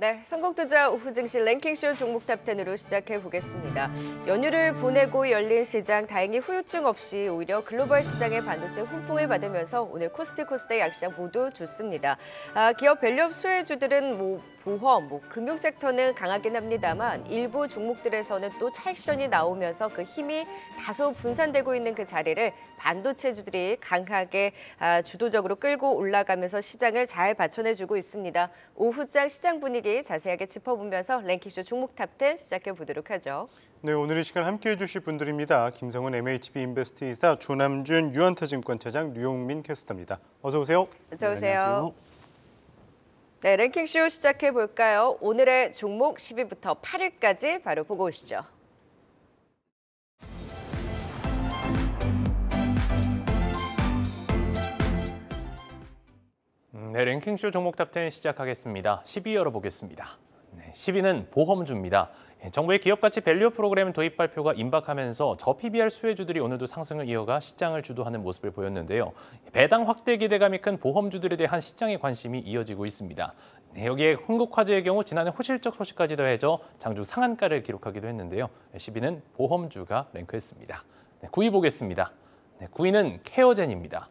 네, 성공투자 오후 증시 랭킹쇼 종목 탑텐으로 시작해 보겠습니다. 연휴를 보내고 열린 시장 다행히 후유증 없이 오히려 글로벌 시장의 반도체 훈풍을 받으면서 오늘 코스피 코스닥 약시장 모두 좋습니다. 아, 기업 밸류업 수혜주들은 뭐 보험, 뭐 금융 섹터는 강하긴 합니다만 일부 종목들에서는 또 차익실현이 나오면서 그 힘이 다소 분산되고 있는 그 자리를 반도체주들이 강하게 아, 주도적으로 끌고 올라가면서 시장을 잘 받쳐내주고 있습니다. 오후장 시장 분위기 자세하게 짚어보면서 랭키쇼 종목 탑텐 시작해 보도록 하죠. 네, 오늘 이 시간 함께해 주실 분들입니다. 김성훈 MHB 인베스트 이사, 조남준 유한타증권 차장, 류용민 캐스터입니다. 어서 오세요. 어서 오세요. 네, 네, 랭킹쇼 시작해 볼까요? 오늘의 종목 10위부터 8위까지 바로 보고 오시죠. 음, 네, 랭킹쇼 종목 탑텐 시작하겠습니다. 10위 열어보겠습니다. 네, 10위는 보험주입니다. 예, 정부의 기업가치 밸류 프로그램 도입 발표가 임박하면서 저 PBR 수혜주들이 오늘도 상승을 이어가 시장을 주도하는 모습을 보였는데요. 배당 확대 기대감이 큰 보험주들에 대한 시장의 관심이 이어지고 있습니다. 네, 여기에 홍국화재의 경우 지난해 호실적 소식까지 더해져 장주 상한가를 기록하기도 했는데요. 10위는 보험주가 랭크했습니다. 네, 9위 보겠습니다. 네, 9위는 케어젠입니다.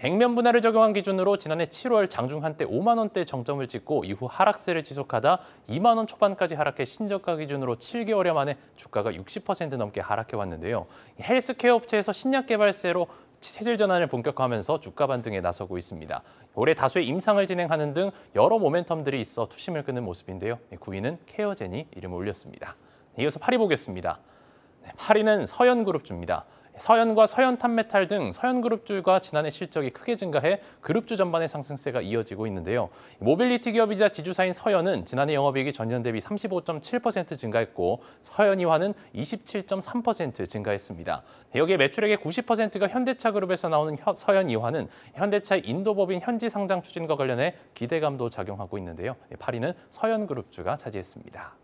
액면 분할을 적용한 기준으로 지난해 7월 장중 한때 5만 원대 정점을 찍고 이후 하락세를 지속하다 2만 원 초반까지 하락해 신저가 기준으로 7개월여 만에 주가가 60% 넘게 하락해 왔는데요. 헬스케어 업체에서 신약 개발세로 체질 전환을 본격화하면서 주가 반등에 나서고 있습니다. 올해 다수의 임상을 진행하는 등 여러 모멘텀들이 있어 투심을 끄는 모습인데요. 9위는 케어젠이 이름을 올렸습니다. 이어서 8위 보겠습니다. 8위는 서현그룹주입니다. 서현과 서현탄메탈 등 서현그룹주가 지난해 실적이 크게 증가해 그룹주 전반의 상승세가 이어지고 있는데요. 모빌리티 기업이자 지주사인 서현은 지난해 영업이익이 전년 대비 35.7% 증가했고 서현이화는 27.3% 증가했습니다. 여기에 매출액의 90%가 현대차그룹에서 나오는 서현이화는 현대차의 인도법인 현지 상장 추진과 관련해 기대감도 작용하고 있는데요. 8위는 예, 서현그룹주가 차지했습니다.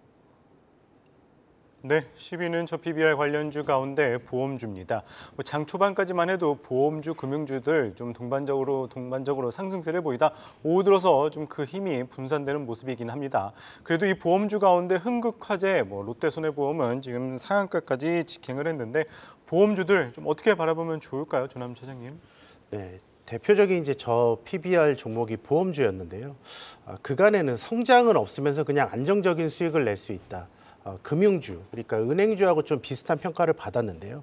네, 10위는 저 PBR 관련주 가운데 보험주입니다. 뭐 장 초반까지만 해도 보험주, 금융주들 좀 동반적으로 동반적으로 상승세를 보이다 오후 들어서 좀 그 힘이 분산되는 모습이긴 합니다. 그래도 이 보험주 가운데 흥극화재, 뭐 롯데손해보험은 지금 상한가까지 직행을 했는데 보험주들 좀 어떻게 바라보면 좋을까요, 조남 차장님? 네, 대표적인 이제 저 PBR 종목이 보험주였는데요. 아, 그간에는 성장은 없으면서 그냥 안정적인 수익을 낼 수 있다. 아, 금융주 그러니까 은행주하고 좀 비슷한 평가를 받았는데요.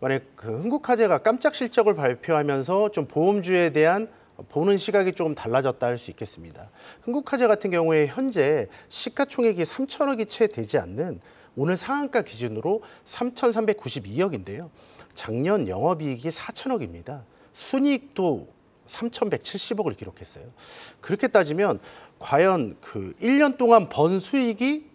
만약 그 흥국화재가 깜짝 실적을 발표하면서 좀 보험주에 대한 보는 시각이 조금 달라졌다 할 수 있겠습니다. 흥국화재 같은 경우에 현재 시가총액이 3천억이 채 되지 않는 오늘 상한가 기준으로 3,392억인데요. 작년 영업이익이 4천억입니다. 순이익도 3,170억을 기록했어요. 그렇게 따지면 과연 그 1년 동안 번 수익이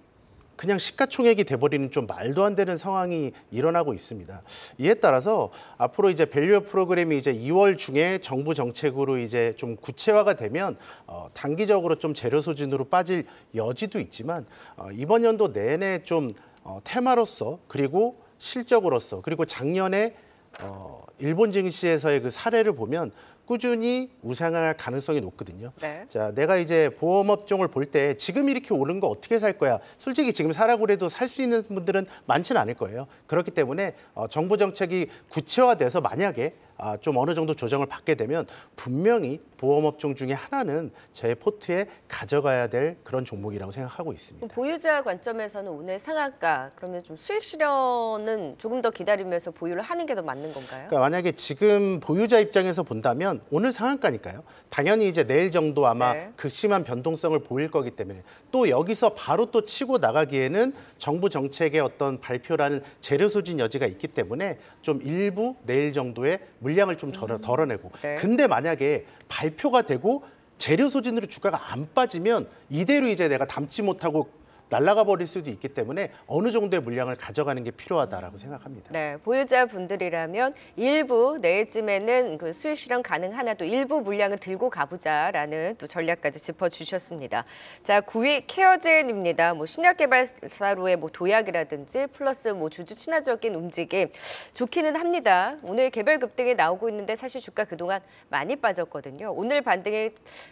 그냥 시가총액이 돼버리는 좀 말도 안 되는 상황이 일어나고 있습니다. 이에 따라서 앞으로 이제 밸류업 프로그램이 이제 2월 중에 정부 정책으로 이제 좀 구체화가 되면 어, 단기적으로 좀 재료 소진으로 빠질 여지도 있지만 어, 이번 연도 내내 좀 어, 테마로서 그리고 실적으로서 그리고 작년에 어, 일본 증시에서의 그 사례를 보면 꾸준히 우상할 가능성이 높거든요. 네. 자, 내가 이제 보험업종을 볼 때 지금 이렇게 오른 거 어떻게 살 거야? 솔직히 지금 사라고 해도 살 수 있는 분들은 많지는 않을 거예요. 그렇기 때문에 어, 정부 정책이 구체화돼서 만약에 아, 좀 어느 정도 조정을 받게 되면 분명히 보험업종 중에 하나는 제 포트에 가져가야 될 그런 종목이라고 생각하고 있습니다. 보유자 관점에서는 오늘 상한가 그러면 좀 수익 실현은 조금 더 기다리면서 보유를 하는 게 더 맞는 건가요? 그러니까 만약에 지금 보유자 입장에서 본다면 오늘 상한가니까요. 당연히 이제 내일 정도 아마 네. 극심한 변동성을 보일 거기 때문에 또 여기서 바로 또 치고 나가기에는 정부 정책의 어떤 발표라는 재료 소진 여지가 있기 때문에 좀 일부 내일 정도에 물량을 좀 덜어, 음. 덜어내고. 네. 근데 만약에 발표가 되고 재료 소진으로 주가가 안 빠지면 이대로 이제 내가 담지 못하고 날아가 버릴 수도 있기 때문에 어느 정도의 물량을 가져가는 게 필요하다라고 생각합니다. 네, 보유자분들이라면 일부 내일쯤에는 그 수익 실현 가능하나 또 일부 물량을 들고 가보자라는 또 전략까지 짚어주셨습니다. 자, 9위 케어젠입니다. 뭐 신약 개발사로의 뭐 도약이라든지 플러스 뭐 주주 친화적인 움직임 좋기는 합니다. 오늘 개별 급등이 나오고 있는데 사실 주가 그동안 많이 빠졌거든요. 오늘 반등이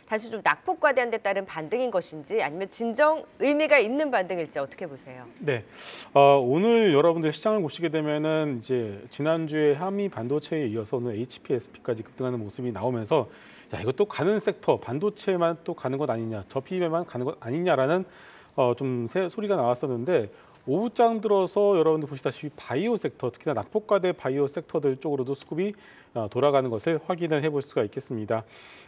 다시 좀 낙폭과대한 데 따른 반등인 것인지 아니면 진정 의미가 있는 어떤 반등일지 어떻게 보세요? 네, 어, 오늘 여러분들 시장을 보시게 되면은 이제 지난주에 한미 반도체에 이어서는 HPSP까지 급등하는 모습이 나오면서 야 이거 또 가는 섹터 반도체만 또 가는 것 아니냐, 저 PB만 가는 것 아니냐라는 어, 좀 새, 소리가 나왔었는데 오후장 들어서 여러분들 보시다시피 바이오 섹터, 특히나 낙폭과대 바이오 섹터들 쪽으로도 수급이 어, 돌아가는 것을 확인을 해볼 수가 있겠습니다.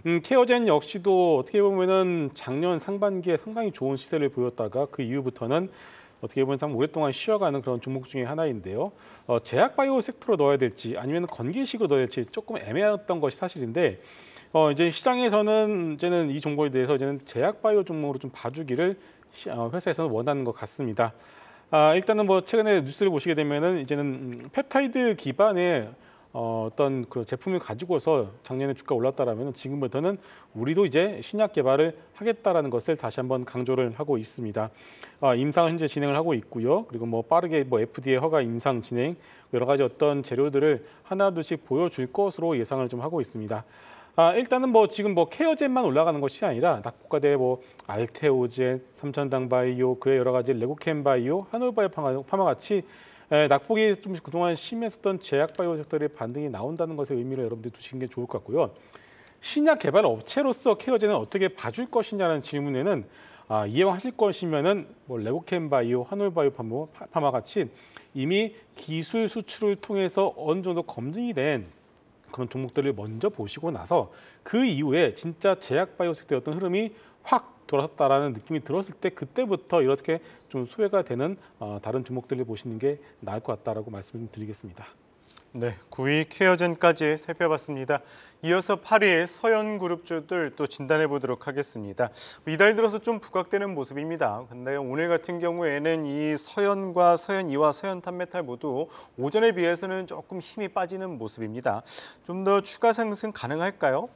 음, 케어젠 역시도 어떻게 보면 작년 상반기에 상당히 좋은 시세를 보였다가 그 이후부터는 어떻게 보면 참 오랫동안 쉬어가는 그런 종목 중의 하나인데요. 어, 제약 바이오 섹터로 넣어야 될지 아니면 건기식으로 넣어야 될지 조금 애매했던 것이 사실인데 어, 이제 시장에서는 이제는 이 정보에 대해서 이제는 제약 바이오 종목으로 좀 봐주기를 어, 회사에서는 원하는 것 같습니다. 아, 일단은 뭐 최근에 뉴스를 보시게 되면은 이제는 음, 펩타이드 기반의 어, 어떤 그 제품을 가지고서 작년에 주가 올랐다라면 지금부터는 우리도 이제 신약 개발을 하겠다라는 것을 다시 한번 강조를 하고 있습니다. 아, 임상을 현재 진행을 하고 있고요. 그리고 뭐 빠르게 뭐 FDA 허가 임상 진행 여러 가지 어떤 재료들을 하나 둘씩 보여줄 것으로 예상을 좀 하고 있습니다. 아, 일단은 뭐 지금 뭐 케어젠만 올라가는 것이 아니라 낙폭과대 뭐 알테오젠, 삼천당 바이오, 그의 여러 가지 레고캔 바이오, 하노바이오 파마 같이 에, 예, 낙폭이 좀 그동안 심했었던 제약 바이오 섹들의 반등이 나온다는 것에 의미를 여러분들이 두신 게 좋을 것 같고요. 신약 개발 업체로서 케어젠은 어떻게 봐줄 것이냐는 질문에는 아, 이해하실 것이면은 뭐레고캔 바이오, 하노 바이오 파마, 파마 같이 이미 기술 수출을 통해서 어느 정도 검증이 된 그런 종목들을 먼저 보시고 나서 그 이후에 진짜 제약 바이오섹터의 어떤 흐름이 확 돌아섰다라는 느낌이 들었을 때 그때부터 이렇게 좀 소외가 되는 어, 다른 종목들을 보시는 게 나을 것 같다라고 말씀드리겠습니다. 네, 9위 케어젠까지 살펴봤습니다. 이어서 8위 서현 그룹주들 또 진단해 보도록 하겠습니다. 이달 들어서 좀 부각되는 모습입니다. 근데 오늘 같은 경우에는 이 서현과 서현이와 서현탄메탈 모두 오전에 비해서는 조금 힘이 빠지는 모습입니다. 좀 더 추가 상승 가능할까요?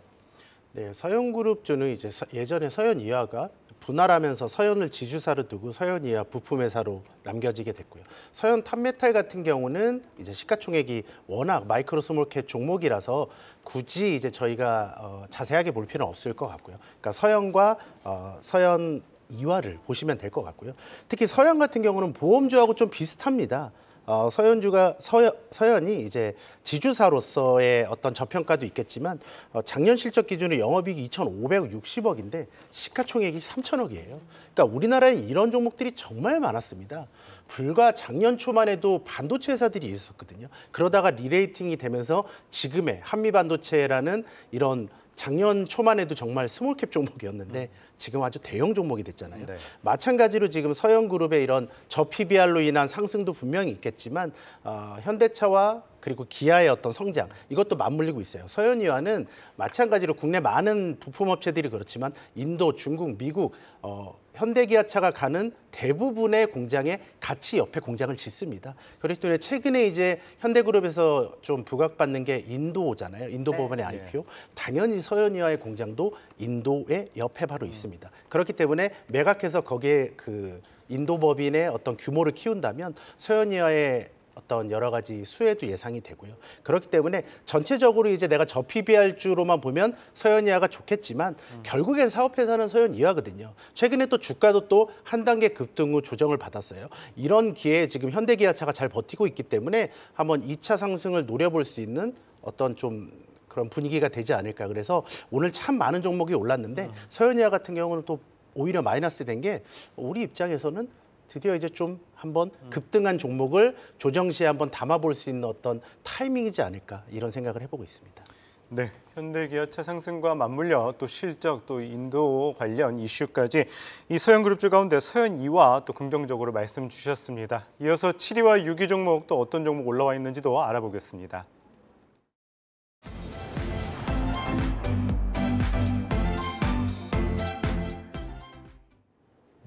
네, 서현그룹주는 이제 예전에 서현이화가 분할하면서 서현을 지주사로 두고 서현이야 부품회사로 남겨지게 됐고요. 서현 탄메탈 같은 경우는 이제 시가총액이 워낙 마이크로 스몰캣 종목이라서 굳이 이제 저희가 어, 자세하게 볼 필요는 없을 것 같고요. 그러니까 서현과 어, 서현 이화를 보시면 될 것 같고요. 특히 서현 같은 경우는 보험주하고 좀 비슷합니다. 어, 서현주가 서현, 서현이 이제 지주사로서의 어떤 저평가도 있겠지만 어, 작년 실적 기준으로 영업이익이 2,560억인데 시가총액이 3천억이에요. 그러니까 우리나라에 이런 종목들이 정말 많았습니다. 불과 작년 초만 해도 반도체 회사들이 있었거든요. 그러다가 리레이팅이 되면서 지금의 한미반도체라는 이런 작년 초만 해도 정말 스몰캡 종목이었는데 음. 지금 아주 대형 종목이 됐잖아요. 네. 마찬가지로 지금 서영그룹의 이런 저 PBR로 인한 상승도 분명히 있겠지만 어, 현대차와 그리고 기아의 어떤 성장 이것도 맞물리고 있어요. 서현이와는 마찬가지로 국내 많은 부품 업체들이 그렇지만 인도, 중국, 미국 어, 현대기아차가 가는 대부분의 공장에 같이 옆에 공장을 짓습니다. 그렇기 때문에 최근에 이제 현대그룹에서 좀 부각받는 게 인도잖아요. 인도 네. 법원의 네. IPO. 당연히 서현이와의 공장도 인도의 옆에 바로 음. 있습니다. 그렇습니다. 그렇기 때문에 매각해서 거기에 그 인도법인의 어떤 규모를 키운다면 서현이와의 어떤 여러 가지 수혜도 예상이 되고요. 그렇기 때문에 전체적으로 이제 내가 저 PBR주로만 보면 서현이하가 좋겠지만 음. 결국엔 사업회사는 서현이하거든요. 최근에 또 주가도 또 한 단계 급등 후 조정을 받았어요. 이런 기회에 지금 현대기아차가 잘 버티고 있기 때문에 한번 2차 상승을 노려볼 수 있는 어떤 좀 그런 분위기가 되지 않을까. 그래서 오늘 참 많은 종목이 올랐는데 음. 서현이와 같은 경우는 또 오히려 마이너스 된 게 우리 입장에서는 드디어 이제 좀 한번 음. 급등한 종목을 조정시에 한번 담아볼 수 있는 어떤 타이밍이지 않을까 이런 생각을 해보고 있습니다. 네, 현대기아차 상승과 맞물려 또 실적 또 인도 관련 이슈까지 이 서현그룹주 가운데 서현 2와 또 긍정적으로 말씀 주셨습니다. 이어서 7위와 6위 종목 또 어떤 종목 올라와 있는지도 알아보겠습니다.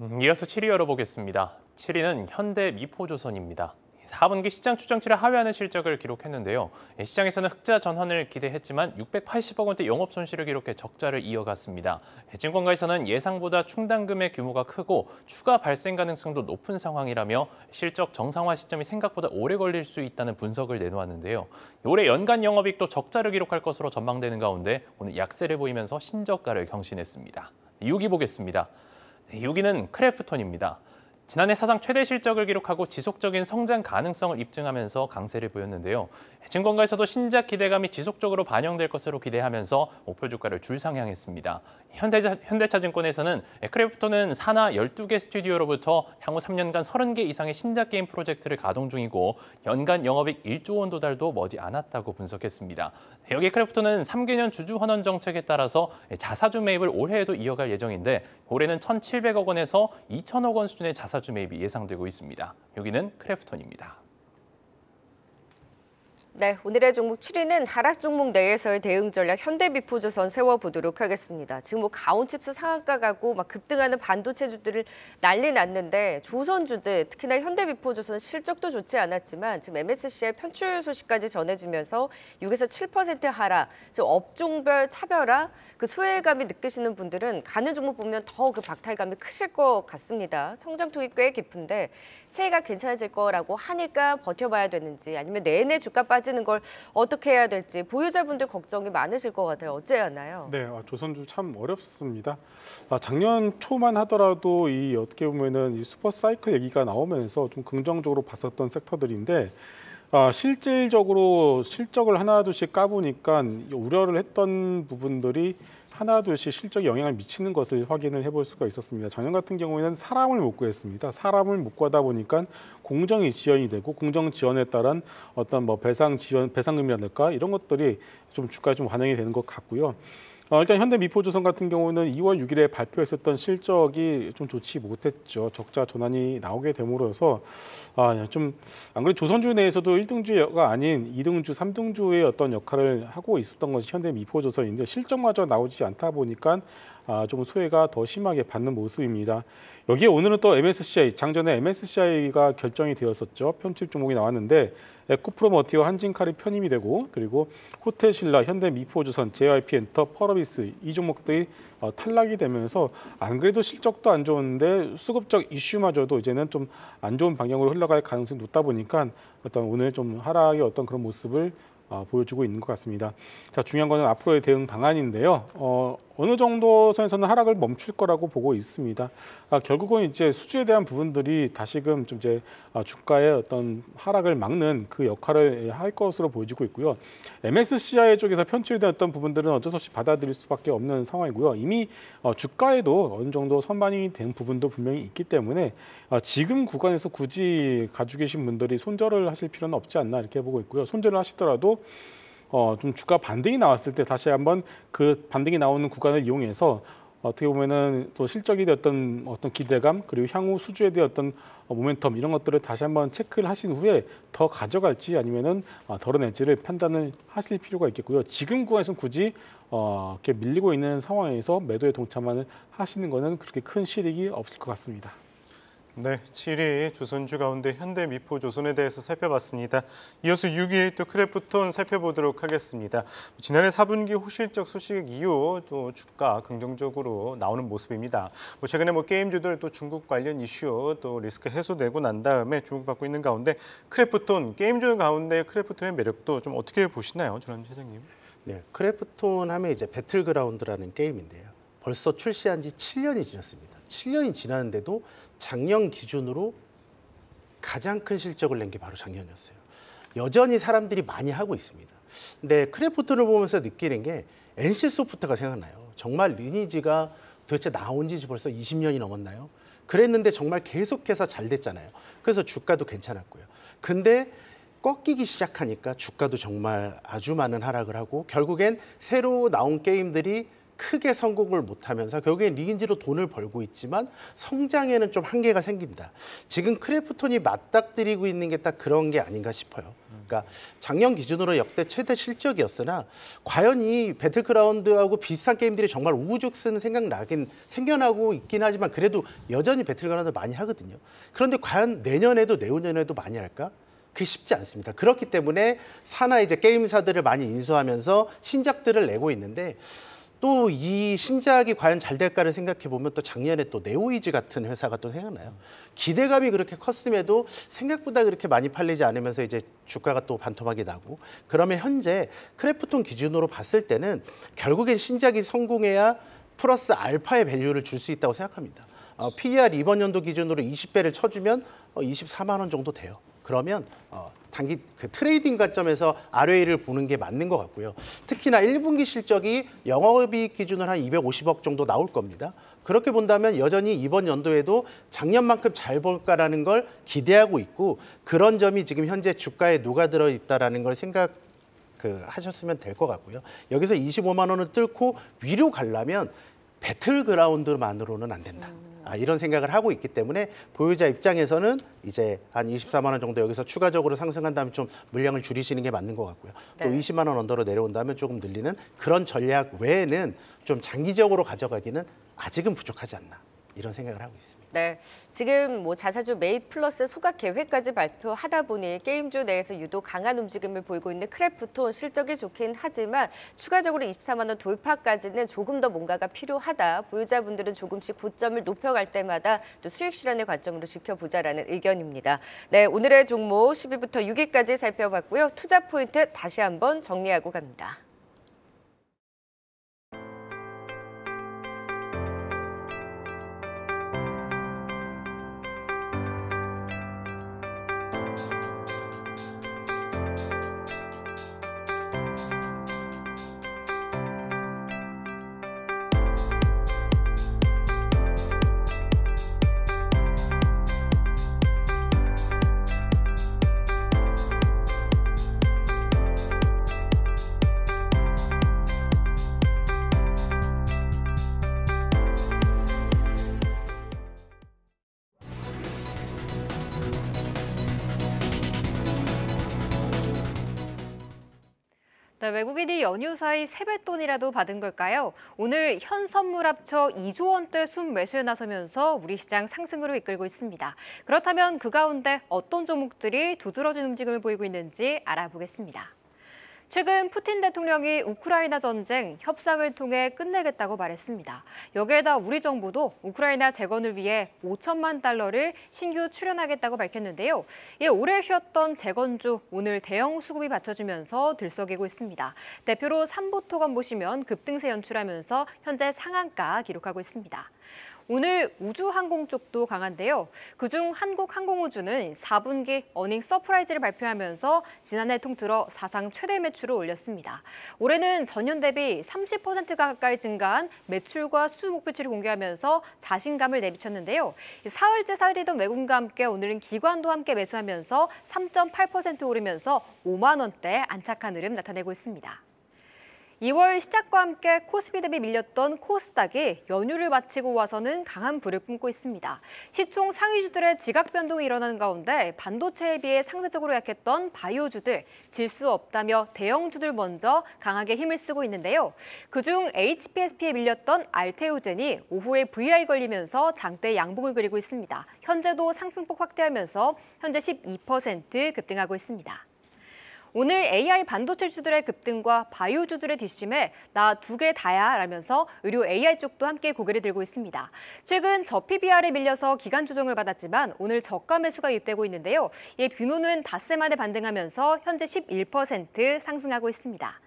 음, 이어서 7위 열어보겠습니다. 7위는 현대 미포조선입니다. 4분기 시장 추정치를 하회하는 실적을 기록했는데요. 예, 시장에서는 흑자 전환을 기대했지만 680억 원대 영업 손실을 기록해 적자를 이어갔습니다. 예, 증권가에서는 예상보다 충당금의 규모가 크고 추가 발생 가능성도 높은 상황이라며 실적 정상화 시점이 생각보다 오래 걸릴 수 있다는 분석을 내놓았는데요. 올해 연간 영업이익도 적자를 기록할 것으로 전망되는 가운데 오늘 약세를 보이면서 신저가를 경신했습니다. 6위 보겠습니다. 6위는 크래프톤입니다. 지난해 사상 최대 실적을 기록하고 지속적인 성장 가능성을 입증하면서 강세를 보였는데요. 증권가에서도 신작 기대감이 지속적으로 반영될 것으로 기대하면서 목표 주가를 줄상향했습니다. 현대차, 현대차증권에서는 크래프톤은 산하 12개 스튜디오로부터 향후 3년간 30개 이상의 신작 게임 프로젝트를 가동 중이고 연간 영업이익 1조 원 도달도 머지 않았다고 분석했습니다. 여기 크래프톤은 3개년 주주 환원 정책에 따라서 자사주 매입을 올해에도 이어갈 예정인데 올해는 1,700억 원에서 2,000억 원 수준의 자사주 자주 매입이 예상되고 있습니다. 여기는 크래프톤입니다. 네, 오늘의 종목 7위는 하락 종목 내에서의 대응 전략 현대비포조선 세워보도록 하겠습니다. 지금 뭐 가온칩스 상한가 가고 막 급등하는 반도체주들을 난리 났는데 조선주들, 특히나 현대비포조선 실적도 좋지 않았지만 지금 m s c 의 편출 소식까지 전해지면서 6에서 7% 하락, 즉 업종별 차별화, 그 소외감이 느끼시는 분들은 가는 종목 보면 더 그 박탈감이 크실 것 같습니다. 성장 통이 꽤 깊은데 새해가 괜찮아질 거라고 하니까 버텨봐야 되는지 아니면 내내 주가 빠지는 걸 어떻게 해야 될지 보유자분들 걱정이 많으실 것 같아요. 어째야 하나요? 네, 아, 조선주 참 어렵습니다. 아, 작년 초만 하더라도 이 어떻게 보면은 이 슈퍼 사이클 얘기가 나오면서 좀 긍정적으로 봤었던 섹터들인데 아, 실질적으로 실적을 하나 둘씩 까보니까 우려를 했던 부분들이 하나둘씩 실적 에 영향을 미치는 것을 확인을 해볼 수가 있었습니다. 전형 같은 경우에는 사람을 못 구했습니다. 사람을 못 구하다 보니까 공정이 지연이 되고 공정 지연에 따른 어떤 뭐 배상 지연, 배상금이라든가 이런 것들이 좀 주가에 좀 반영이 되는 것 같고요. 어, 일단 현대 미포조선 같은 경우는 2월 6일에 발표했었던 실적이 좀 좋지 못했죠. 적자 전환이 나오게 됨으로써 아, 예, 좀안 그래도 조선주 내에서도 1등주가 아닌 2등주, 3등주의 어떤 역할을 하고 있었던 것이 현대 미포조선인데 실적마저 나오지 않다 보니까 아, 조금 소외가 더 심하게 받는 모습입니다. 여기에 오늘은 또 MSCI, 장전에 MSCI가 결정이 되었었죠. 편집 종목이 나왔는데 에코프로머티어 예, 한진칼이 편입이 되고 그리고 호텔신라, 현대미포주선 JYP엔터, 퍼러비스 이 종목들이 어, 탈락이 되면서 안 그래도 실적도 안 좋은데 수급적 이슈마저도 이제는 좀 안 좋은 방향으로 흘러갈 가능성이 높다 보니까 어떤 오늘 좀 하락의 어떤 그런 모습을 어, 보여주고 있는 것 같습니다. 자 중요한 거는 앞으로의 대응 방안인데요. 어, 어느 정도 선에서는 하락을 멈출 거라고 보고 있습니다. 아, 결국은 이제 수주에 대한 부분들이 다시금 좀 이제 아, 주가의 어떤 하락을 막는 그 역할을 예, 할 것으로 보여지고 있고요. MSCI 쪽에서 편출되었던 부분들은 어쩔 수 없이 받아들일 수밖에 없는 상황이고요. 이미 어, 주가에도 어느 정도 선반이 된 부분도 분명히 있기 때문에 아, 지금 구간에서 굳이 가지고 계신 분들이 손절을 하실 필요는 없지 않나 이렇게 보고 있고요. 손절을 하시더라도 어, 좀 주가 반등이 나왔을 때 다시 한번 그 반등이 나오는 구간을 이용해서 어떻게 보면은 또 실적이 되었던 어떤 기대감 그리고 향후 수주에 대한 어 모멘텀 이런 것들을 다시 한번 체크를 하신 후에 더 가져갈지 아니면은 어, 덜어낼지를 판단을 하실 필요가 있겠고요. 지금 구간에서 굳이 어, 이렇게 밀리고 있는 상황에서 매도에 동참을 하시는 것은 그렇게 큰 실익이 없을 것 같습니다. 네, 7위 조선주 가운데 현대 미포 조선에 대해서 살펴봤습니다. 이어서 6위 또 크래프톤 살펴보도록 하겠습니다. 지난해 4분기 호실적 소식 이후 또 주가 긍정적으로 나오는 모습입니다. 뭐 최근에 뭐 게임주들 또 중국 관련 이슈 또 리스크 해소되고 난 다음에 주목받고 있는 가운데 크래프톤 게임주 가운데 크래프톤의 매력도 좀 어떻게 보시나요, 조남 회장님? 네, 크래프톤 하면 이제 배틀그라운드라는 게임인데요. 벌써 출시한 지 7년이 지났습니다. 7년이 지났는데도 작년 기준으로 가장 큰 실적을 낸 게 바로 작년이었어요. 여전히 사람들이 많이 하고 있습니다. 근데 크래프트를 보면서 느끼는 게 NC 소프트가 생각나요. 정말 리니지가 도대체 나온 지 벌써 20년이 넘었나요? 그랬는데 정말 계속해서 잘 됐잖아요. 그래서 주가도 괜찮았고요. 근데 꺾이기 시작하니까 주가도 정말 아주 많은 하락을 하고 결국엔 새로 나온 게임들이 크게 성공을 못하면서 결국엔리인지로 돈을 벌고 있지만 성장에는 좀 한계가 생긴다. 지금 크래프톤이 맞닥뜨리고 있는 게 딱 그런 게 아닌가 싶어요. 그러니까 작년 기준으로 역대 최대 실적이었으나 과연 이 배틀그라운드하고 비슷한 게임들이 정말 우후죽순 생각나긴 생겨나고 있긴 하지만 그래도 여전히 배틀그라운드 많이 하거든요. 그런데 과연 내년에도 내후년에도 많이 할까? 그게 쉽지 않습니다. 그렇기 때문에 사나 이제 게임사들을 많이 인수하면서 신작들을 내고 있는데 또이 신작이 과연 잘 될까를 생각해 보면 또 작년에 또 네오이즈 같은 회사가 또 생각나요. 기대감이 그렇게 컸음에도 생각보다 그렇게 많이 팔리지 않으면서 이제 주가가 또 반토막이 나고 그러면 현재 크래프톤 기준으로 봤을 때는 결국엔 신작이 성공해야 플러스 알파의 밸류를 줄 수 있다고 생각합니다. 어, PER 이번 연도 기준으로 20배를 쳐주면 어, 24만 원 정도 돼요. 그러면 어, 단기 그 트레이딩 관점에서 ROA를 보는 게 맞는 것 같고요. 특히나 1분기 실적이 영업이익 기준으로 한 250억 정도 나올 겁니다. 그렇게 본다면 여전히 이번 연도에도 작년만큼 잘 볼까라는 걸 기대하고 있고 그런 점이 지금 현재 주가에 누가 들어 있다라는 걸 생각 그 하셨으면 될 것 같고요. 여기서 25만 원을 뚫고 위로 가려면 배틀그라운드만으로는 안 된다. 음. 음. 아, 이런 생각을 하고 있기 때문에 보유자 입장에서는 이제 한 24만 원 정도 여기서 추가적으로 상승한 다음에 좀 물량을 줄이시는 게 맞는 것 같고요. 네. 또 20만 원 언더로 내려온다면 조금 늘리는 그런 전략 외에는 좀 장기적으로 가져가기는 아직은 부족하지 않나 이런 생각을 하고 있습니다. 네, 지금 뭐 자사주 메이 플러스 소각 계획까지 발표하다 보니 게임주 내에서 유독 강한 움직임을 보이고 있는 크래프톤 실적이 좋긴 하지만 추가적으로 24만 원 돌파까지는 조금 더 뭔가가 필요하다. 보유자분들은 조금씩 고점을 높여갈 때마다 또 수익 실현의 관점으로 지켜보자라는 의견입니다. 네, 오늘의 종목 10위부터 6위까지 살펴봤고요. 투자 포인트 다시 한번 정리하고 갑니다. 네, 외국인이 연휴 사이 세뱃돈이라도 받은 걸까요? 오늘 현 선물 합쳐 2조 원대 순 매수에 나서면서 우리 시장 상승으로 이끌고 있습니다. 그렇다면 그 가운데 어떤 종목들이 두드러진 움직임을 보이고 있는지 알아보겠습니다. 최근 푸틴 대통령이 우크라이나 전쟁 협상을 통해 끝내겠다고 말했습니다. 여기에다 우리 정부도 우크라이나 재건을 위해 5천만 달러를 신규 출연하겠다고 밝혔는데요. 예, 오래 쉬었던 재건주 오늘 대형 수급이 받쳐주면서 들썩이고 있습니다. 대표로 삼보토건 보시면 급등세 연출하면서 현재 상한가 기록하고 있습니다. 오늘 우주항공 쪽도 강한데요. 그중 한국항공우주는 4분기 어닝 서프라이즈를 발표하면서 지난해 통틀어 사상 최대 매출을 올렸습니다. 올해는 전년 대비 30% 가까이 증가한 매출과 수주 목표치를 공개하면서 자신감을 내비쳤는데요. 사흘째 사흘이던 외국과 인 함께 오늘은 기관도 함께 매수하면서 3.8% 오르면서 5만 원대 안착한 흐름 나타내고 있습니다. 2월 시작과 함께 코스피 대비 밀렸던 코스닥이 연휴를 마치고 와서는 강한 불을 뿜고 있습니다. 시총 상위주들의 지각 변동이 일어나는 가운데 반도체에 비해 상대적으로 약했던 바이오주들, 질수 없다며 대형주들 먼저 강하게 힘을 쓰고 있는데요. 그중 HPSP에 밀렸던 알테오젠이 오후에 VI 걸리면서 장대 양봉을 그리고 있습니다. 현재도 상승폭 확대하면서 현재 12% 급등하고 있습니다. 오늘 AI 반도체주들의 급등과 바이오주들의 뒷심에 나 두 개 다야 라면서 의료 AI 쪽도 함께 고개를 들고 있습니다. 최근 저 PBR에 밀려서 기간 조정을 받았지만 오늘 저가 매수가 입되고 있는데요. 이 예, 균호는 닷새 만에 반등하면서 현재 11% 상승하고 있습니다.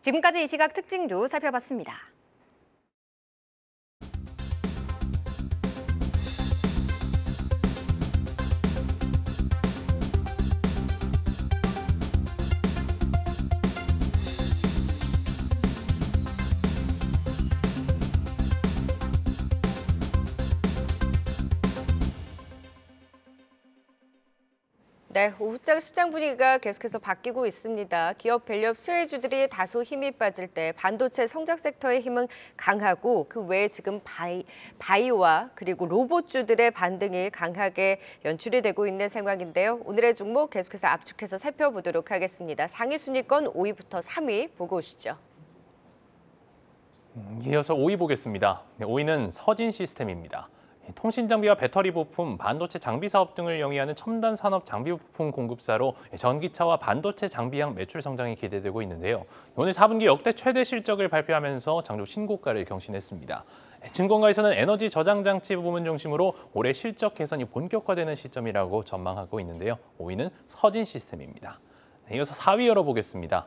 지금까지 이 시각 특징주 살펴봤습니다. 네, 오후장 시장 분위기가 계속해서 바뀌고 있습니다. 기업 밸류업 수혜주들이 다소 힘이 빠질 때 반도체 성장 섹터의 힘은 강하고 그 외에 지금 바이, 바이오와 그리고 로봇주들의 반등이 강하게 연출이 되고 있는 상황인데요. 오늘의 종목 계속해서 압축해서 살펴보도록 하겠습니다. 상위 순위권 5위부터 3위 보고 오시죠. 음, 이어서 5위 보겠습니다. 5위는 서진 시스템입니다. 통신 장비와 배터리 부품, 반도체 장비 사업 등을 영위하는 첨단 산업 장비 부품 공급사로 전기차와 반도체 장비향 매출 성장이 기대되고 있는데요. 오늘 4분기 역대 최대 실적을 발표하면서 장조 신고가를 경신했습니다. 증권가에서는 에너지 저장 장치 부분 중심으로 올해 실적 개선이 본격화되는 시점이라고 전망하고 있는데요. 5위는 서진 시스템입니다. 네, 이어서 4위 열어보겠습니다.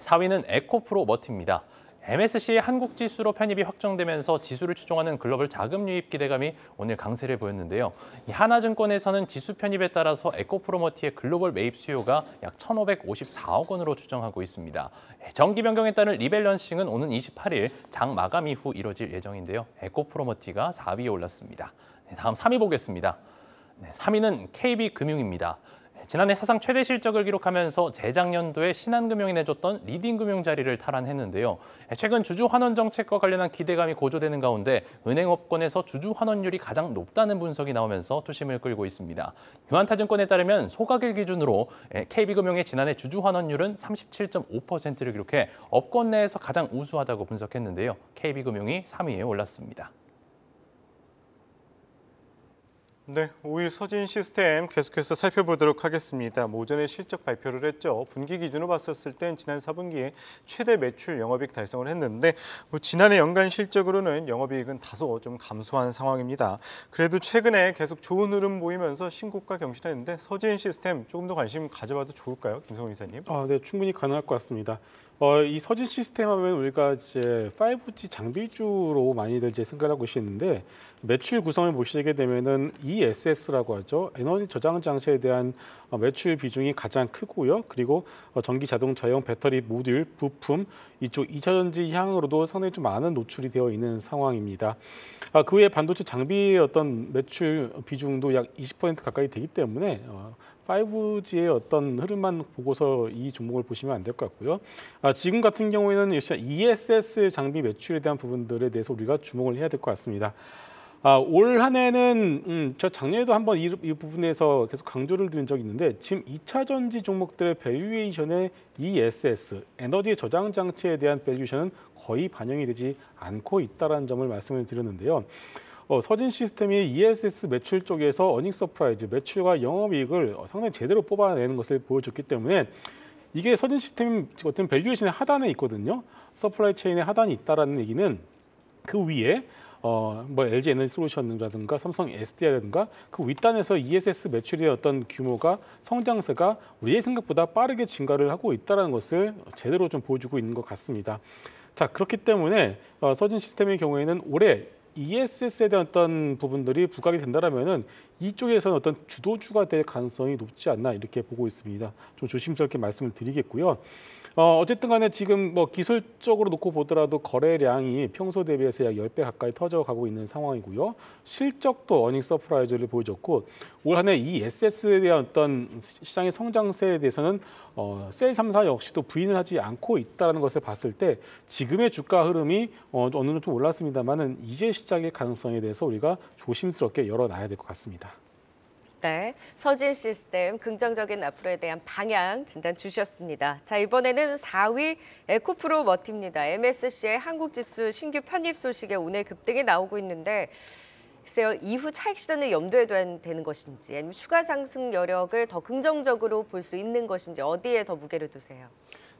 4위는 에코프로 머티입니다. MSCI 한국 지수로 편입이 확정되면서 지수를 추종하는 글로벌 자금 유입 기대감이 오늘 강세를 보였는데요. 하나증권에서는 지수 편입에 따라서 에코프로머티의 글로벌 매입 수요가 약 1,554억 원으로 추정하고 있습니다. 예, 정기 변경에 따른 리밸런싱은 오는 28일 장 마감 이후 이뤄질 예정인데요. 에코프로머티가 4위에 올랐습니다. 네, 다음 3위 보겠습니다. 3위는 KB금융입니다. 지난해 사상 최대 실적을 기록하면서 재작년도에 신한금융이 내줬던 리딩금융 자리를 탈환했는데요. 최근 주주 환원 정책과 관련한 기대감이 고조되는 가운데 은행업권에서 주주 환원율이 가장 높다는 분석이 나오면서 투심을 끌고 있습니다. 유한타증권에 따르면 소각일 기준으로 예, KB금융의 지난해 주주 환원율은 37.5%를 기록해 업권 내에서 가장 우수하다고 분석했는데요. KB금융이 3위에 올랐습니다. 네, 5일 서진 시스템 계속해서 살펴보도록 하겠습니다. 모전에 실적 발표를 했죠. 분기 기준으로 봤었을 땐 지난 4분기에 최대 매출 영업이익 달성을 했는데 뭐 지난해 연간 실적으로는 영업이익은 다소 좀 감소한 상황입니다. 그래도 최근에 계속 좋은 흐름 보이면서 신고가 경신했는데 서진 시스템 조금 더 관심 가져봐도 좋을까요? 김성훈 이사님. 아, 네, 충분히 가능할 것 같습니다. 어, 이 서진 시스템 하면 우리가 이제 5G 장비주로 많이들 이제 생각하고 계시는데 매출 구성을 보시게 되면은 이 ESS라고 하죠. 에너지 저장 장치에 대한 어, 매출 비중이 가장 크고요. 그리고 어, 전기 자동차용 배터리 모듈, 부품, 이쪽 2차전지 향으로도 상당히 좀 많은 노출이 되어 있는 상황입니다. 아, 그 외에 반도체 장비의 어떤 매출 비중도 약 20% 가까이 되기 때문에 5G의 어, 어떤 흐름만 보고서 이 종목을 보시면 안 될 것 같고요. 아, 지금 같은 경우에는 역시 ESS 장비 매출에 대한 부분들에 대해서 우리가 주목을 해야 될 것 같습니다. 아, 올 한해는 음, 저 작년에도 한번 이, 이, 부분에서 계속 강조를 드린 적이 있는데 지금 2차 전지 종목들의 밸류에이션의 ESS 에너지 저장 장치에 대한 밸류션은 거의 반영이 되지 않고 있다라는 점을 말씀을 드렸는데요. 어, 서진 시스템이 ESS 매출 쪽에서 어닝 서프라이즈 매출과 영업이익을 어, 상당히 제대로 뽑아내는 것을 보여줬기 때문에 이게 서진 시스템 어떤 밸류에이션의 하단에 있거든요. 서플라이 체인의 하단이 있다라는 얘기는 그 위에 어, 뭐 LG 에너지 솔루션이라든가 삼성 SDI라든가 그 윗단에서 ESS 매출의 어떤 규모가 성장세가 우리의 생각보다 빠르게 증가를 하고 있다는 것을 제대로 좀 보여주고 있는 것 같습니다. 자 그렇기 때문에 어, 서진 시스템의 경우에는 올해 ESS에 대한 어떤 부분들이 부각이 된다라면은 이쪽에서는 어떤 주도주가 될 가능성이 높지 않나 이렇게 보고 있습니다. 좀 조심스럽게 말씀을 드리겠고요. 어, 어쨌든 간에 지금 뭐 기술적으로 놓고 보더라도 거래량이 평소 대비해서 약 10배 가까이 터져가고 있는 상황이고요. 실적도 어닝 서프라이즈를 보여줬고 올 한 해 이 SS에 대한 어떤 시장의 성장세에 대해서는 어, 셀 3사 역시도 부인을 하지 않고 있다는 것을 봤을 때 지금의 주가 흐름이 어, 어느 정도 올랐습니다만 은 이제 시장의 가능성에 대해서 우리가 조심스럽게 열어놔야 될 것 같습니다. 네, 서진 시스템 긍정적인 앞으로에 대한 방향 진단 주셨습니다. 자 이번에는 4위 에코프로 머티입니다. MSC의 한국지수 신규 편입 소식에 오늘 급등이 나오고 있는데 글쎄요 이후 차익 실현을 염두에 둬 되는 것인지 아니면 추가 상승 여력을 더 긍정적으로 볼 수 있는 것인지 어디에 더 무게를 두세요?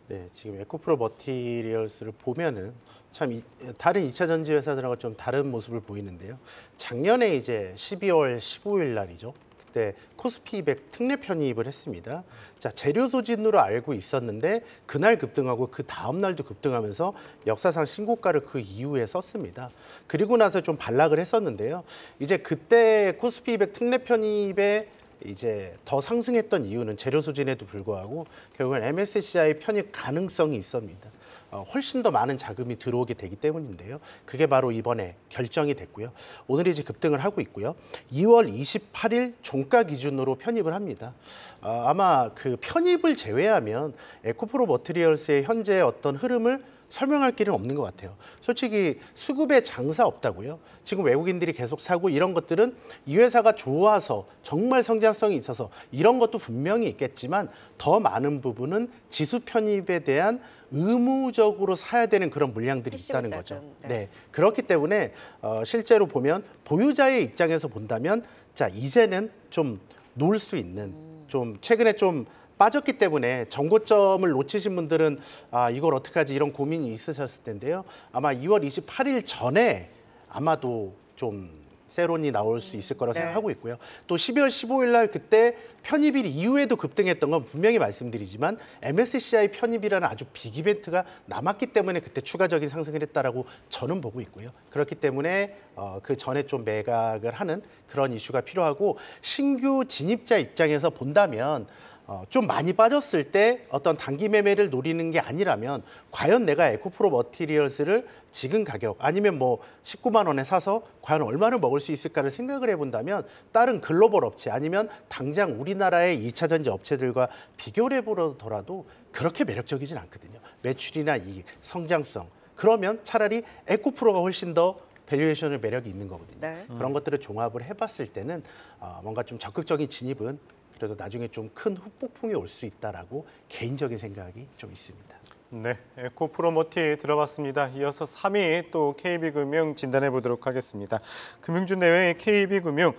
네, 지금 에코프로 머티리얼스를 보면은 참 이, 다른 2차 전지 회사들하고 좀 다른 모습을 보이는데요. 작년에 이제 12월 15일 날이죠. 그때 코스피 200 특례 편입을 했습니다. 자, 재료 소진으로 알고 있었는데 그날 급등하고 그 다음 날도 급등하면서 역사상 신고가를 그 이후에 썼습니다. 그리고 나서 좀 반락을 했었는데요. 이제 그때 코스피 200 특례 편입에 이제 더 상승했던 이유는 재료 소진에도 불구하고 결국은 MSCI 편입 가능성이 있습니다. 어, 훨씬 더 많은 자금이 들어오게 되기 때문인데요. 그게 바로 이번에 결정이 됐고요. 오늘이 이제 급등을 하고 있고요. 2월 28일 종가 기준으로 편입을 합니다. 어, 아마 그 편입을 제외하면 에코프로 머트리얼스의 현재 어떤 흐름을 설명할 길은 없는 것 같아요. 솔직히 수급에 장사 없다고요. 지금 외국인들이 계속 사고 이런 것들은 이 회사가 좋아서 정말 성장성이 있어서 이런 것도 분명히 있겠지만 더 많은 부분은 지수 편입에 대한 의무적으로 사야 되는 그런 물량들이 있다는 거죠. 네. 네. 그렇기 때문에 어, 실제로 보면 보유자의 입장에서 본다면 자 이제는 좀 놀 수 있는 음. 좀 최근에 좀 빠졌기 때문에 정고점을 놓치신 분들은 아, 이걸 어떻게 하지 이런 고민이 있으셨을 텐데요. 아마 2월 28일 전에 아마도 좀 세론이 나올 수 있을 거라 고 네. 생각하고 있고요. 또 12월 15일 날 그때 편입일 이후에도 급등했던 건 분명히 말씀드리지만 MSCI 편입이라는 아주 빅 이벤트가 남았기 때문에 그때 추가적인 상승을 했다라고 저는 보고 있고요. 그렇기 때문에 어, 그 전에 좀 매각을 하는 그런 이슈가 필요하고 신규 진입자 입장에서 본다면 어, 좀 많이 빠졌을 때 어떤 단기 매매를 노리는 게 아니라면 과연 내가 에코프로 머티리얼스를 지금 가격 아니면 뭐 19만 원에 사서 과연 얼마를 먹을 수 있을까를 생각을 해본다면 다른 글로벌 업체 아니면 당장 우리나라의 2차 전지 업체들과 비교를 해보더라도 그렇게 매력적이진 않거든요. 매출이나 이익, 성장성. 그러면 차라리 에코프로가 훨씬 더 밸류에이션의 매력이 있는 거거든요. 네. 그런 것들을 종합을 해봤을 때는 어, 뭔가 좀 적극적인 진입은 그래서 나중에 좀큰 후폭풍이 올 수 있다라고 개인적인 생각이 좀 있습니다. 네, 에코 프로모티 들어봤습니다. 이어서 3위 또 KB금융 진단해 보도록 하겠습니다. 금융주 내외 KB금융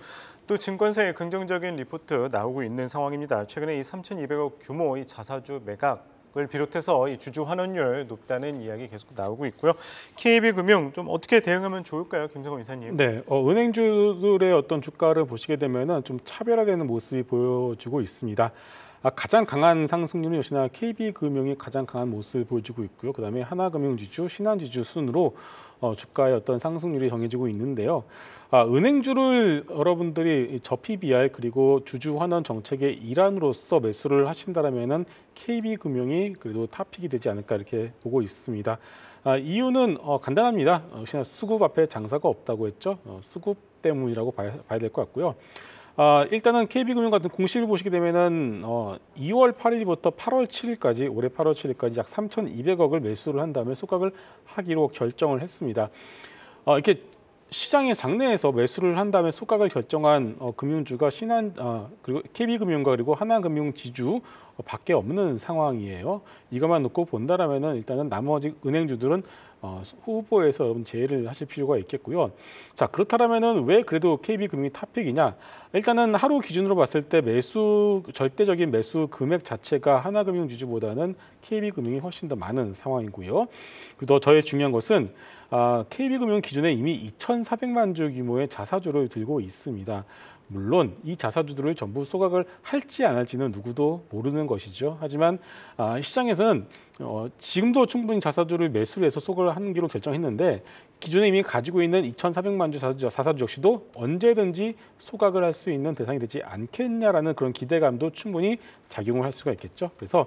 또 증권사의 긍정적인 리포트 나오고 있는 상황입니다. 최근에 이 3,200억 규모 의 자사주 매각 그걸 비롯해서 이 주주 환원율 높다는 이야기 계속 나오고 있고요. KB금융 좀 어떻게 대응하면 좋을까요, 김성호 이사님? 네, 어, 은행주들의 어떤 주가를 보시게 되면은 좀 차별화되는 모습이 보여지고 있습니다. 아, 가장 강한 상승률은 역시나 KB금융이 가장 강한 모습을 보여주고 있고요. 그다음에 하나금융지주, 신한지주 순으로 어, 주가의 어떤 상승률이 정해지고 있는데요. 아, 은행주를 여러분들이 저 PBR 그리고 주주 환원 정책의 일환으로서 매수를 하신다라면은 KB금융이 그래도 탑픽이 되지 않을까 이렇게 보고 있습니다. 아, 이유는 어, 간단합니다. 역시나 어, 수급 앞에 장사가 없다고 했죠. 어, 수급 때문이라고 봐야, 봐야 될것 같고요. 아, 일단은 KB금융 같은 공식을 보시게 되면은 어, 2월 8일부터 8월 7일까지 올해 8월 7일까지 약 3,200억을 매수를 한 다음에 소각을 하기로 결정을 했습니다. 어, 이렇게 시장의 장내에서 매수를 한 다음에 소각을 결정한 어, 금융주가 신한 어, 그리고 KB금융과 그리고 하나금융지주 어, 밖에 없는 상황이에요. 이것만 놓고 본다라면은 일단은 나머지 은행주들은 어, 후보에서 여러분 제외를 하실 필요가 있겠고요. 자그렇다면왜 그래도 KB금융이 탑픽이냐? 일단은 하루 기준으로 봤을 때 매수 절대적인 매수 금액 자체가 하나금융주주보다는 KB금융이 훨씬 더 많은 상황이고요. 그리고 더 저의 중요한 것은 아, KB금융 기준에 이미 2,400만 주 규모의 자사주를 들고 있습니다. 물론 이 자사주들을 전부 소각을 할지 안 할지는 누구도 모르는 것이죠. 하지만 아, 시장에서는 어, 지금도 충분히 자사주를 매수를 해서 소각을 하 기로 결정했는데 기존에 이미 가지고 있는 2,400만 주 자사주, 자사주 역시도 언제든지 소각을 할 수 있는 대상이 되지 않겠냐라는 그런 기대감도 충분히 작용을 할 수가 있겠죠. 그래서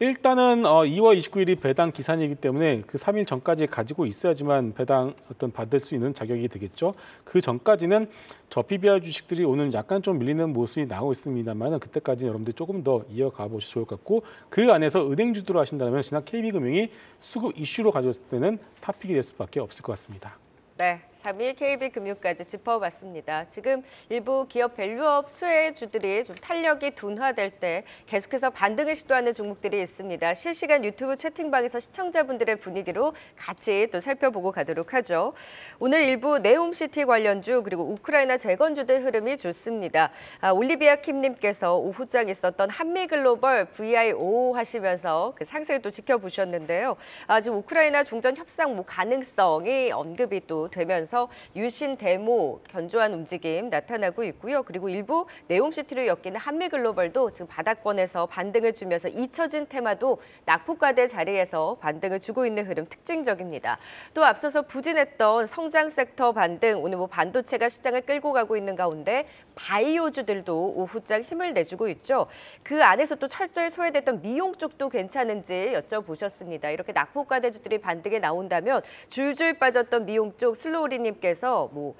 일단은 어, 2월 29일이 배당 기산이기 때문에 그 3일 전까지 가지고 있어야지만 배당 어떤 받을 수 있는 자격이 되겠죠. 그 전까지는 저 PBR 주식들이 오늘 약간 좀 밀리는 모습이 나오고 있습니다만 그때까지는 여러분들이 조금 더 이어가 보시 좋을 것 같고 그 안에서 은행 주도로 하신다면 지난 KB금융이 수급 이슈로 가져왔을 때는 탑픽이 될 수밖에 없을 것 같습니다. 네, 3일 KB 금융까지 짚어봤습니다. 지금 일부 기업 밸류업 수혜주들이 좀 탄력이 둔화될 때 계속해서 반등을 시도하는 종목들이 있습니다. 실시간 유튜브 채팅방에서 시청자분들의 분위기로 같이 또 살펴보고 가도록 하죠. 오늘 일부 네옴시티 관련주 그리고 우크라이나 재건주들 흐름이 좋습니다. 아, 올리비아 킴님께서 오후장 있었던 한미글로벌 VIO 하시면서 그상세을또 지켜보셨는데요. 아, 지금 우크라이나 종전 협상 뭐 가능성이 언급이 또 되면서 들어서 유신 데모 견조한 움직임 나타나고 있고요. 그리고 일부 네옴시티를 엮이는 한미글로벌도 지금 바닥권에서 반등을 주면서 잊혀진 테마도 낙폭과대 자리에서 반등을 주고 있는 흐름 특징적입니다. 또 앞서서 부진했던 성장 섹터 반등 오늘 뭐 반도체가 시장을 끌고 가고 있는 가운데 바이오주들도 오후장 힘을 내주고 있죠. 그 안에서 또 철저히 소외됐던 미용 쪽도 괜찮은지 여쭤보셨습니다. 이렇게 낙폭과대주들이 반등에 나온다면 줄줄 빠졌던 미용 쪽 슬로우린 님께서 뭐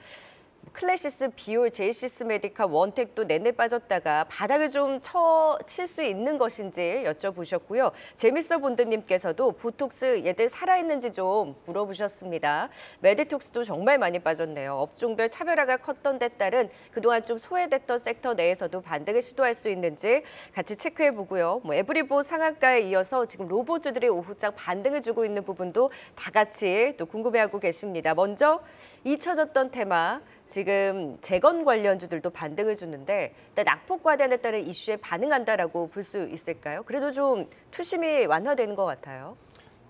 클래시스, 비올, 제이시스 메디카, 원택도 내내 빠졌다가 바닥을 좀 쳐칠 수 있는 것인지 여쭤보셨고요. 재밌어 본드님께서도 보톡스 얘들 살아있는지 좀 물어보셨습니다. 메디톡스도 정말 많이 빠졌네요. 업종별 차별화가 컸던 데 따른 그동안 좀 소외됐던 섹터 내에서도 반등을 시도할 수 있는지 같이 체크해보고요. 뭐 에브리보 상한가에 이어서 지금 로봇주들이 오후장 반등을 주고 있는 부분도 다 같이 또 궁금해하고 계십니다. 먼저 잊혀졌던 테마 지금 재건 관련주들도 반등을 주는데 일단 낙폭과대에 안 따른 이슈에 반응한다라고 볼 수 있을까요? 그래도 좀 투심이 완화되는 것 같아요.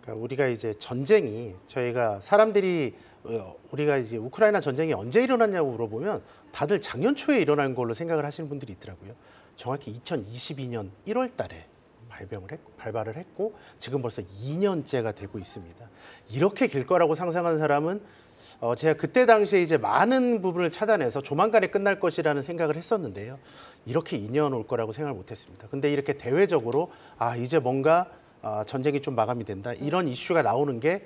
그러니까 우리가 이제 전쟁이 저희가 사람들이 어, 우리가 이제 우크라이나 전쟁이 언제 일어났냐고 물어보면 다들 작년 초에 일어난 걸로 생각을 하시는 분들이 있더라고요. 정확히 2022년 1월 달에 발병을 했고, 발발을 했고 지금 벌써 2년째가 되고 있습니다. 이렇게 길 거라고 상상한 사람은 어, 제가 그때 당시에 이제 많은 부분을 찾아내서 조만간에 끝날 것이라는 생각을 했었는데요. 이렇게 2년 올 거라고 생각을 못 했습니다. 근데 이렇게 대외적으로 아, 이제 뭔가 아, 전쟁이 좀 마감이 된다 이런 이슈가 나오는 게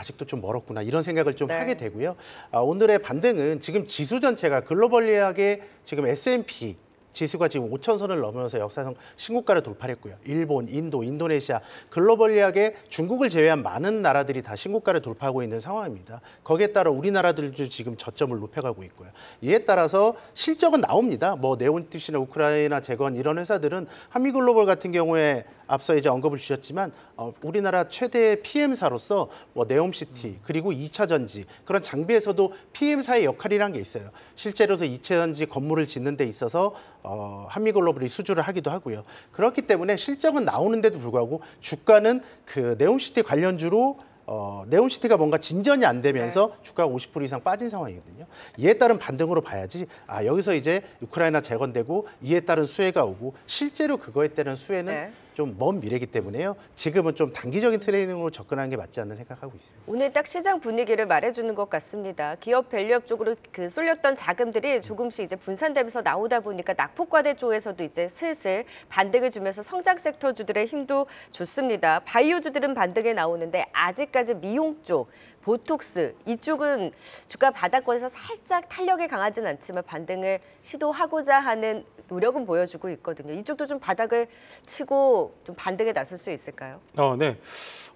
아직도 좀 멀었구나 이런 생각을 좀 네. 하게 되고요. 아, 오늘의 반등은 지금 지수 전체가 글로벌리하게 지금 S&P 지수가 지금 5천선을 넘어서 역사상 신고가를 돌파했고요. 일본, 인도, 인도네시아 글로벌리하게 중국을 제외한 많은 나라들이 다 신고가를 돌파하고 있는 상황입니다. 거기에 따라 우리나라들도 지금 저점을 높여가고 있고요. 이에 따라서 실적은 나옵니다. 뭐 네온티시나 우크라이나 재건 이런 회사들은 한미글로벌 같은 경우에 앞서 이제 언급을 주셨지만 어, 우리나라 최대의 PM사로서 뭐 네옴시티 음. 그리고 2차 전지 그런 장비에서도 PM사의 역할이란 게 있어요. 실제로서 2차 전지 건물을 짓는 데 있어서 어, 한미글로벌이 수주를 하기도 하고요. 그렇기 때문에 실적은 나오는데도 불구하고 주가는 그 네옴시티 관련주로 어, 네온시티가 뭔가 진전이 안 되면서 네. 주가가 50% 이상 빠진 상황이거든요. 이에 따른 반등으로 봐야지 아 여기서 이제 우크라이나 재건되고 이에 따른 수혜가 오고 실제로 그거에 따른 수혜는 네. 좀먼 미래이기 때문에요. 지금은 좀 단기적인 트레이닝으로 접근하는 게 맞지 않나 생각하고 있습니다. 오늘 딱 시장 분위기를 말해주는 것 같습니다. 기업 밸류업 쪽으로 그 쏠렸던 자금들이 조금씩 이제 분산되면서 나오다 보니까 낙폭과대 쪽에서도 이제 슬슬 반등을 주면서 성장 섹터주들의 힘도 좋습니다. 바이오주들은 반등에 나오는데 아직까지 미용 쪽 보톡스 이쪽은 주가 바닥권에서 살짝 탄력이 강하진 않지만 반등을 시도하고자 하는 노력은 보여주고 있거든요. 이쪽도 좀 바닥을 치고 좀 반등에 나설 수 있을까요? 어, 네.